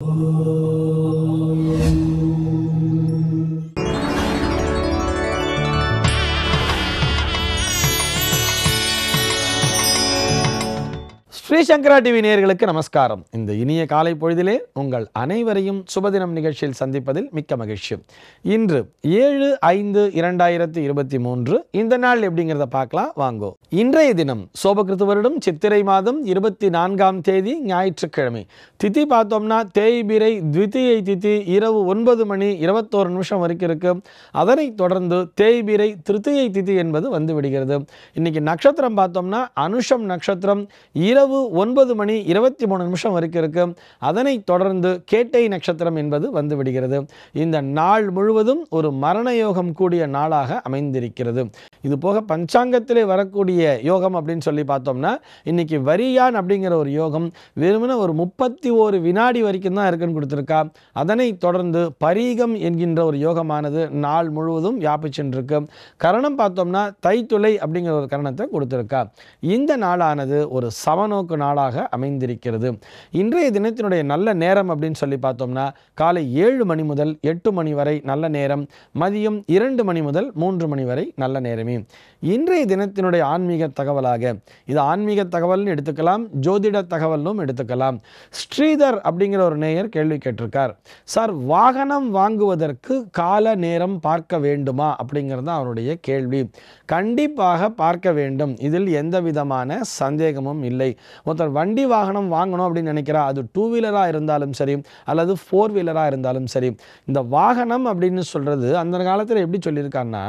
哦。ஸ்ரீ சங்கரா TV நேர்களுக்கு நமஸ்காரம் இந்த இனிய காலை பொழுதிலே உங்கள் அனைவரையும் சுபதினம் நிகழ்ச்சியில் சந்திப்பதில் மிக்க மகிழ்ச்சி இன்று ஏழு ஐந்து இரண்டாயிரத்தி இருபத்தி மூன்று இந்த நாள் எப்படிங்கிறத பார்க்கலாம் வாங்கோ இன்றைய தினம் சோபகிருத்து வருடம் சித்திரை மாதம் இருபத்தி நான்காம் தேதி ஞாயிற்றுக்கிழமை திதி பார்த்தோம்னா தேய்பிரை த்விதியை திதி இரவு ஒன்பது மணி இருபத்தோரு நிமிஷம் வரைக்கும் இருக்கு அதனைத் தொடர்ந்து தேய்பிரை திருத்தியை திதி என்பது வந்து விடுகிறது இன்னைக்கு நட்சத்திரம் பார்த்தோம்னா அனுஷம் நட்சத்திரம் இரவு இரவு ஒன்பது மணி இருபத்தி மூணு நிமிஷம் வரைக்கும் இருக்கும் அதனை தொடர்ந்து கேட்டை நட்சத்திரம் என்பது வந்து விடுகிறது இந்த நாள் முழுவதும் ஒரு மரண யோகம் கூடிய நாளாக அமைந்திருக்கிறது இது போக பஞ்சாங்கத்திலே வரக்கூடிய யோகம் அப்படின்னு சொல்லி பார்த்தோம்னா இன்னைக்கு வரியான் அப்படிங்கிற ஒரு யோகம் வெறுமனே ஒரு முப்பத்தி ஒரு வினாடி வரைக்கும் தான் இருக்குன்னு கொடுத்துருக்கா அதனை தொடர்ந்து பரீகம் என்கின்ற ஒரு யோகமானது நாள் முழுவதும் வியாபிச்சுருக்கு கரணம் பார்த்தோம்னா தைத்துளை அப்படிங்கிற ஒரு கரணத்தை கொடுத்துருக்கா இந்த நாளானது ஒரு சமநோக்க பொழுதுபோக்கு நாளாக அமைந்திருக்கிறது இன்றைய தினத்தினுடைய நல்ல நேரம் அப்படின்னு சொல்லி பார்த்தோம்னா காலை ஏழு மணி முதல் எட்டு மணி வரை நல்ல நேரம் மதியம் இரண்டு மணி முதல் மூன்று மணி வரை நல்ல நேரமே இன்றைய தினத்தினுடைய ஆன்மீக தகவலாக இது ஆன்மீக தகவல்னு எடுத்துக்கலாம் ஜோதிட தகவலும் எடுத்துக்கலாம் ஸ்ரீதர் அப்படிங்கிற ஒரு நேயர் கேள்வி கேட்டிருக்கார் சார் வாகனம் வாங்குவதற்கு கால நேரம் பார்க்க வேண்டுமா அப்படிங்கிறது அவருடைய கேள்வி கண்டிப்பாக பார்க்க வேண்டும் இதில் எந்த விதமான சந்தேகமும் இல்லை ஒருத்தர் வண்டி வாகனம் வாங்கணும் அப்படின்னு நினைக்கிறா அது டூ வீலராக இருந்தாலும் சரி அல்லது ஃபோர் வீலராக இருந்தாலும் சரி இந்த வாகனம் அப்படின்னு சொல்கிறது அந்த காலத்தில் எப்படி சொல்லியிருக்காங்கன்னா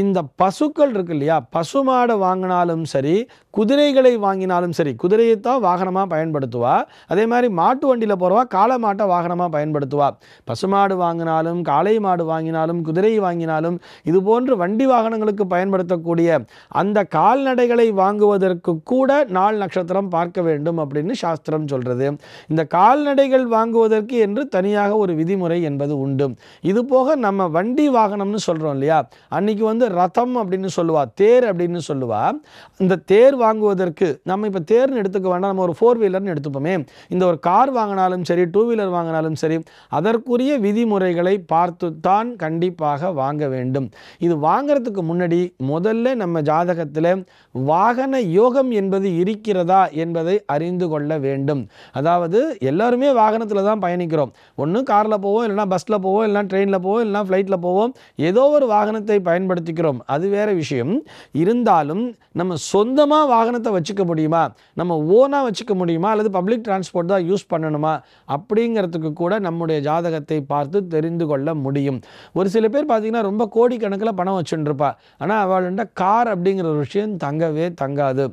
இந்த பசுக்கள் இருக்கு இல்லையா பசுமாடு வாங்கினாலும் சரி குதிரைகளை வாங்கினாலும் சரி குதிரையைத்தான் வாகனமாக பயன்படுத்துவா அதே மாதிரி மாட்டு வண்டியில் போகிறவா காளை மாட்டை வாகனமாக பயன்படுத்துவா பசுமாடு வாங்கினாலும் காளை மாடு வாங்கினாலும் குதிரை வாங்கினாலும் இது போன்று வண்டி வாகனங்களுக்கு பயன்படுத்தக்கூடிய அந்த கால்நடைகளை வாங்குவதற்கு கூட நாள் நட்சத்திரம் பார்க்க வேண்டும் அப்படின்னு சாஸ்திரம் சொல்கிறது இந்த கால்நடைகள் வாங்குவதற்கு என்று தனியாக ஒரு விதிமுறை என்பது உண்டு இது போக நம்ம வண்டி வாகனம்னு சொல்கிறோம் இல்லையா அன்னைக்கு வந்து ரதம் அப்படின்னு சொல்லுவா தேர் அப்படின்னு சொல்லுவா இந்த தேர் வாங்குவதற்கு நம்ம இப்போ தேர்னு எடுத்துக்க வேண்டாம் நம்ம ஒரு ஃபோர் வீலர்னு எடுத்துப்போமே இந்த ஒரு கார் வாங்கினாலும் சரி டூ வீலர் வாங்கினாலும் சரி அதற்குரிய விதிமுறைகளை பார்த்து தான் கண்டிப்பாக வாங்க வேண்டும் இது வாங்கிறதுக்கு முன்னாடி முதல்ல நம்ம ஜாதகத்தில் வாகன யோகம் என்பது இருக்கிறதா என்பதை அறிந்து கொள்ள வேண்டும் அதாவது எல்லாருமே வாகனத்தில் தான் பயணிக்கிறோம் ஒன்று காரில் போவோம் இல்லைனா பஸ்ஸில் போவோம் இல்லைனா ட்ரெயினில் போவோம் இல்லைனா ஃப்ளைட்டில் போவோம் ஏதோ ஒரு வாகனத்தை பயன்படுத்திக்கிறோம் அது வேறு விஷயம் இருந்தாலும் நம்ம சொந்தமாக வாகனத்தை வச்சுக்க முடியுமா நம்ம ஓனாக வச்சுக்க முடியுமா அல்லது பப்ளிக் டிரான்ஸ்போர்ட் தான் யூஸ் பண்ணணுமா அப்படிங்கிறதுக்கு கூட நம்முடைய ஜாதகத்தை பார்த்து தெரிந்து கொள்ள முடியும் ஒரு சில பேர் பார்த்திங்கன்னா ரொம்ப கோடிக்கணக்கில் பணம் வச்சுட்டுருப்பா ஆனால் அவள்கிட்ட கார் அப்படிங்கிற ஒரு விஷயம் தங்கவே தங்காது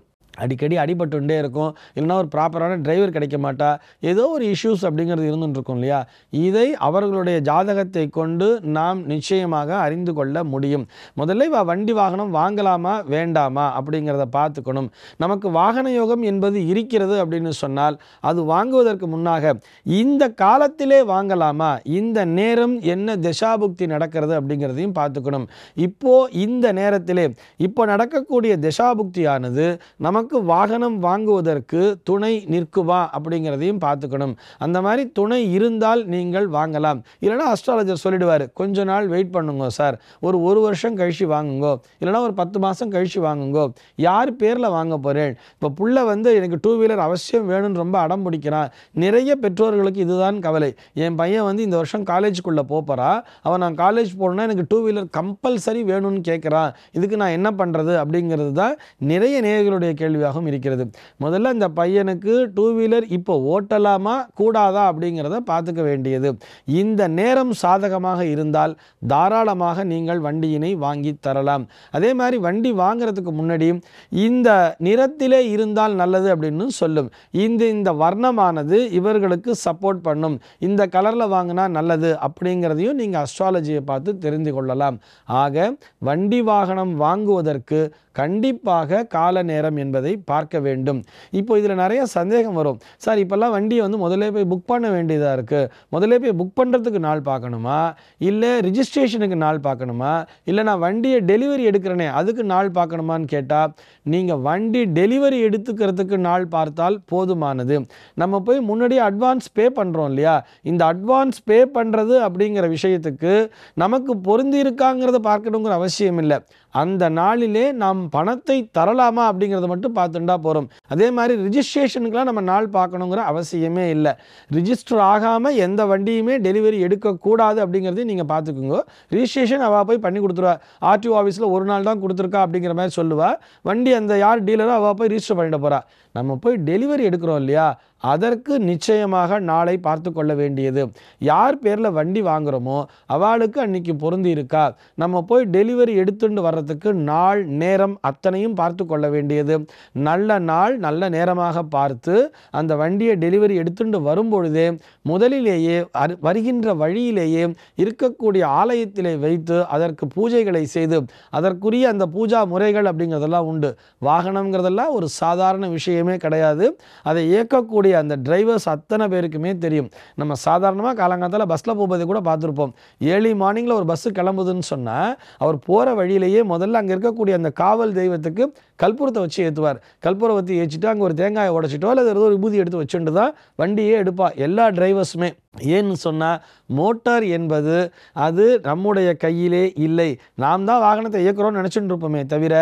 அடிக்கடி அடிபட்டுண்டே இருக்கும் இல்லைனா ஒரு ப்ராப்பரான டிரைவர் கிடைக்க மாட்டா ஏதோ ஒரு இஷ்யூஸ் அப்படிங்கிறது இருந்துட்டுருக்கும் இல்லையா இதை அவர்களுடைய ஜாதகத்தை கொண்டு நாம் நிச்சயமாக அறிந்து கொள்ள முடியும் முதல்ல வண்டி வாகனம் வாங்கலாமா வேண்டாமா அப்படிங்கிறத பார்த்துக்கணும் நமக்கு வாகன யோகம் என்பது இருக்கிறது அப்படின்னு சொன்னால் அது வாங்குவதற்கு முன்னாக இந்த காலத்திலே வாங்கலாமா இந்த நேரம் என்ன திசாபுக்தி நடக்கிறது அப்படிங்கிறதையும் பார்த்துக்கணும் இப்போ இந்த நேரத்திலே இப்போ நடக்கக்கூடிய திசாபுக்தியானது நமக்கு நமக்கு வாகனம் வாங்குவதற்கு துணை நிற்குவா அப்படிங்கிறதையும் பார்த்துக்கணும் அந்த மாதிரி துணை இருந்தால் நீங்கள் வாங்கலாம் இல்லைனா அஸ்ட்ராலஜர் சொல்லிடுவார் கொஞ்ச நாள் வெயிட் பண்ணுங்க சார் ஒரு ஒரு வருஷம் கழிச்சு வாங்குங்கோ இல்லைனா ஒரு பத்து மாதம் கழிச்சு வாங்குங்கோ யார் பேரில் வாங்க போகிறேன் இப்போ புள்ள வந்து எனக்கு டூ வீலர் அவசியம் வேணும்னு ரொம்ப அடம் பிடிக்கிறான் நிறைய பெற்றோர்களுக்கு இதுதான் கவலை என் பையன் வந்து இந்த வருஷம் காலேஜுக்குள்ளே போகிறா அவன் நான் காலேஜ் போகணுன்னா எனக்கு டூ வீலர் கம்பல்சரி வேணும்னு கேட்குறான் இதுக்கு நான் என்ன பண்ணுறது அப்படிங்கிறது தான் நிறைய நேர்களுடைய கேள்வி கேள்வியாகவும் இருக்கிறது முதல்ல இந்த பையனுக்கு டூ வீலர் இப்போ ஓட்டலாமா கூடாதா அப்படிங்கிறத பார்த்துக்க வேண்டியது இந்த நேரம் சாதகமாக இருந்தால் தாராளமாக நீங்கள் வண்டியினை வாங்கி தரலாம் அதே மாதிரி வண்டி வாங்கிறதுக்கு முன்னாடி இந்த நிறத்திலே இருந்தால் நல்லது அப்படின்னு சொல்லும் இந்த இந்த வர்ணமானது இவர்களுக்கு சப்போர்ட் பண்ணும் இந்த கலரில் வாங்கினா நல்லது அப்படிங்கிறதையும் நீங்கள் அஸ்ட்ராலஜியை பார்த்து தெரிந்து கொள்ளலாம் ஆக வண்டி வாகனம் வாங்குவதற்கு கண்டிப்பாக கால நேரம் என்பது என்பதை பார்க்க வேண்டும் இப்போ இதில் நிறைய சந்தேகம் வரும் சார் இப்போல்லாம் வண்டியை வந்து முதலே போய் புக் பண்ண வேண்டியதாக இருக்குது முதலே போய் புக் பண்ணுறதுக்கு நாள் பார்க்கணுமா இல்லை ரிஜிஸ்ட்ரேஷனுக்கு நாள் பார்க்கணுமா இல்லை நான் வண்டியை டெலிவரி எடுக்கிறேனே அதுக்கு நாள் பார்க்கணுமான்னு கேட்டால் நீங்கள் வண்டி டெலிவரி எடுத்துக்கிறதுக்கு நாள் பார்த்தால் போதுமானது நம்ம போய் முன்னாடியே அட்வான்ஸ் பே பண்ணுறோம் இல்லையா இந்த அட்வான்ஸ் பே பண்ணுறது அப்படிங்கிற விஷயத்துக்கு நமக்கு பொருந்தி இருக்காங்கிறத பார்க்கணுங்கிற அவசியம் இல்லை அந்த நாளிலே நாம் பணத்தை தரலாமா அப்படிங்கிறத மட்டும் பார்த்துட்டா போகிறோம் அதே மாதிரி ரிஜிஸ்ட்ரேஷனுக்குலாம் நம்ம நாள் பார்க்கணுங்கிற அவசியமே இல்லை ரிஜிஸ்டர் ஆகாமல் எந்த வண்டியுமே டெலிவரி எடுக்கக்கூடாது அப்படிங்கிறதையும் நீங்கள் பார்த்துக்குங்க ரிஜிஸ்ட்ரேஷன் அவள் போய் பண்ணி கொடுத்துருவா ஆர்டிஓ ஆஃபீஸில் ஒரு நாள் தான் கொடுத்துருக்கா அப்படிங்கிற மாதிரி சொல்லுவாள் வண்டி அந்த யார் டீலரோ அவள் போய் ரிஜிஸ்டர் பண்ணிட்டு போகிறா நம்ம போய் டெலிவரி எடுக்கிறோம் இல்லையா அதற்கு நிச்சயமாக நாளை பார்த்து கொள்ள வேண்டியது யார் பேரில் வண்டி வாங்குகிறோமோ அவளுக்கு அன்னைக்கு பொருந்தி இருக்கா நம்ம போய் டெலிவரி எடுத்துட்டு வர்றதுக்கு நாள் நேரம் அத்தனையும் பார்த்து கொள்ள வேண்டியது நல்ல நாள் நல்ல நேரமாக பார்த்து அந்த வண்டியை டெலிவரி எடுத்துட்டு வரும்பொழுதே முதலிலேயே வருகின்ற வழியிலேயே இருக்கக்கூடிய ஆலயத்திலே வைத்து அதற்கு பூஜைகளை செய்து அதற்குரிய அந்த பூஜா முறைகள் அப்படிங்கிறதெல்லாம் உண்டு வாகனங்கிறதெல்லாம் ஒரு சாதாரண விஷயமே கிடையாது அதை இயக்கக்கூடிய இருக்கக்கூடிய அந்த டிரைவர்ஸ் அத்தனை பேருக்குமே தெரியும் நம்ம சாதாரணமாக காலங்காலத்தில் பஸ்ஸில் போகிறதை கூட பார்த்துருப்போம் ஏர்லி மார்னிங்கில் ஒரு பஸ்ஸு கிளம்புதுன்னு சொன்னால் அவர் போகிற வழியிலேயே முதல்ல அங்கே இருக்கக்கூடிய அந்த காவல் தெய்வத்துக்கு கற்பூரத்தை வச்சு ஏற்றுவார் கற்பூரத்தை ஏற்றிட்டு அங்கே ஒரு தேங்காயை உடச்சிட்டோ அல்லது ஏதோ ஒரு விபூதி எடுத்து வச்சுட்டு தான் வண்டியே எடுப்பாள் எல்லா டிரைவர்ஸுமே ஏன்னு சொன்னால் மோட்டார் என்பது அது நம்முடைய கையிலே இல்லை நாம் தான் வாகனத்தை இயக்குறோம்னு நினச்சிட்டு இருப்போமே தவிர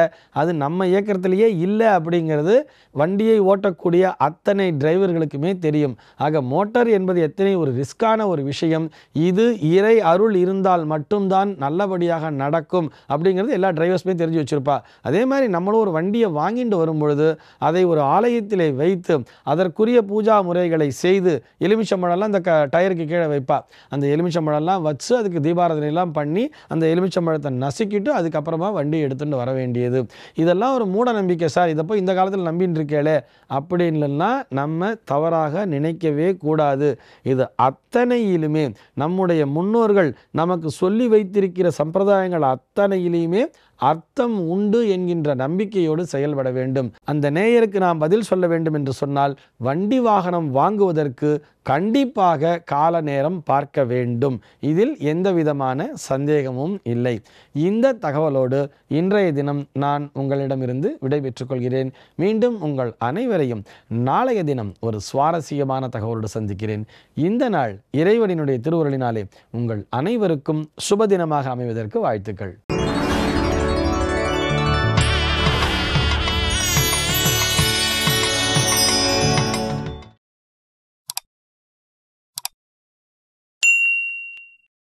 அது நம்ம இயக்கிறதுலையே இல்லை அப்படிங்கிறது வண்டியை ஓட்டக்கூடிய அத்தனை டிரைவர்களுக்குமே தெரியும் ஆக மோட்டார் என்பது எத்தனை ஒரு ரிஸ்கான ஒரு விஷயம் இது இறை அருள் இருந்தால் மட்டும்தான் நல்லபடியாக நடக்கும் அப்படிங்கிறது எல்லா டிரைவர்ஸுமே தெரிஞ்சு வச்சுருப்பா அதே மாதிரி நம்மளும் ஒரு வண்டியை வாங்கிட்டு வரும்பொழுது அதை ஒரு ஆலயத்திலே வைத்து அதற்குரிய பூஜா முறைகளை செய்து எலுமிச்சம்பழம்லாம் இந்த க டயருக்கு கீழே வைப்பா அந்த எலுமிச்சம்பழம்லாம் வச்சு அதுக்கு தீபாரதனையெல்லாம் பண்ணி அந்த எலுமிச்சம்பழத்தை நசுக்கிட்டு அதுக்கப்புறமா வண்டி எடுத்துகிட்டு வர வேண்டியது இதெல்லாம் ஒரு மூட நம்பிக்கை சார் இதை போய் இந்த காலத்தில் நம்பின்னு இருக்கேளே அப்படின்லாம் நம்ம தவறாக நினைக்கவே கூடாது இது அத்தனையிலுமே நம்முடைய முன்னோர்கள் நமக்கு சொல்லி வைத்திருக்கிற சம்பிரதாயங்கள் அத்தனையிலையுமே அர்த்தம் உண்டு என்கின்ற நம்பிக்கையோடு செயல்பட வேண்டும் அந்த நேயருக்கு நாம் பதில் சொல்ல வேண்டும் என்று சொன்னால் வண்டி வாகனம் வாங்குவதற்கு கண்டிப்பாக கால நேரம் பார்க்க வேண்டும் இதில் எந்த விதமான சந்தேகமும் இல்லை இந்த தகவலோடு இன்றைய தினம் நான் உங்களிடமிருந்து விடைபெற்றுக் கொள்கிறேன் மீண்டும் உங்கள் அனைவரையும் நாளைய தினம் ஒரு சுவாரஸ்யமான தகவலோடு சந்திக்கிறேன் இந்த நாள் இறைவனினுடைய திருவுருளினாலே உங்கள் அனைவருக்கும் சுப தினமாக அமைவதற்கு வாழ்த்துக்கள்